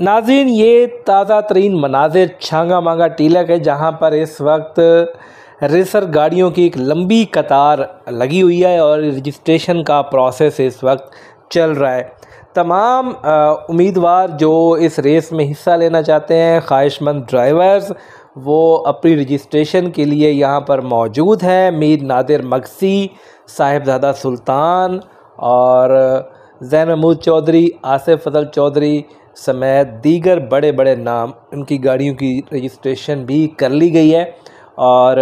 नाजिन ये ताज़ा तरीन मनाजिर छांगा मांगा टीलक है जहाँ पर इस वक्त रेसर गाड़ियों की एक लंबी कतार लगी हुई है और रजिस्ट्रेशन का प्रोसेस इस वक्त चल रहा है तमाम उम्मीदवार जो इस रेस में हिस्सा लेना चाहते हैं ख्वाहिशमंद ड्राइवर्स वो अपनी रजिस्ट्रेशन के लिए यहाँ पर मौजूद हैं मीर नादिर मक्सी साहिबजादा सुल्तान और जैन महमूद चौधरी आसिफ फजल चौधरी समेत दीगर बड़े बड़े नाम उनकी गाड़ियों की रजिस्ट्रेशन भी कर ली गई है और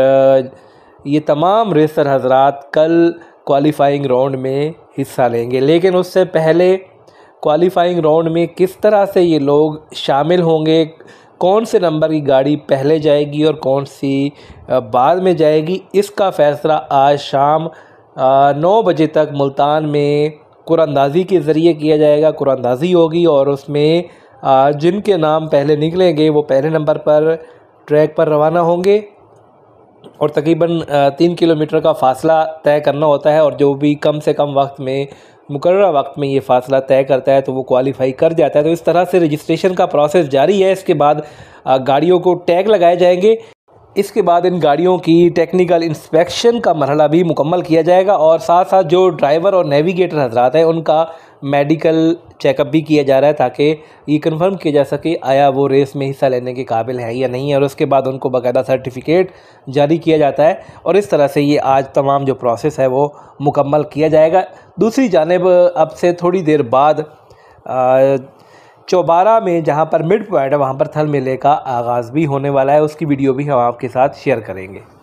ये तमाम रेसर हजरात कल क्वालिफाइंग राउंड में हिस्सा लेंगे लेकिन उससे पहले क्वालिफाइंग राउंड में किस तरह से ये लोग शामिल होंगे कौन से नंबर की गाड़ी पहले जाएगी और कौन सी बाद में जाएगी इसका फ़ैसला आज शाम नौ बजे तक मुल्तान में कुरानदाजी के ज़रिए किया जाएगा कुरानदाजी होगी और उसमें जिनके नाम पहले निकलेंगे वो पहले नंबर पर ट्रैक पर रवाना होंगे और तकरीबन तीन किलोमीटर का फ़ासला तय करना होता है और जो भी कम से कम वक्त में मुकर वक्त में ये फ़ासला तय करता है तो वो क्वालिफाई कर जाता है तो इस तरह से रजिस्ट्रेशन का प्रोसेस जारी है इसके बाद गाड़ियों को टैग लगाए जाएंगे इसके बाद इन गाड़ियों की टेक्निकल इंस्पेक्शन का मरहला भी मुकम्मल किया जाएगा और साथ साथ जो ड्राइवर और नेविगेटर हजरात हैं उनका मेडिकल चेकअप भी किया जा रहा है ताकि ये कंफर्म किया जा सके आया वो रेस में हिस्सा लेने के काबिल है या नहीं और उसके बाद उनको बाकायदा सर्टिफिकेट जारी किया जाता है और इस तरह से ये आज तमाम जो प्रोसेस है वो मुकम्मल किया जाएगा दूसरी जानब अब से थोड़ी देर बाद आ, चौबारा में जहाँ पर मिड पॉइंट है वहाँ पर थल मेले का आगाज़ भी होने वाला है उसकी वीडियो भी हम आपके साथ शेयर करेंगे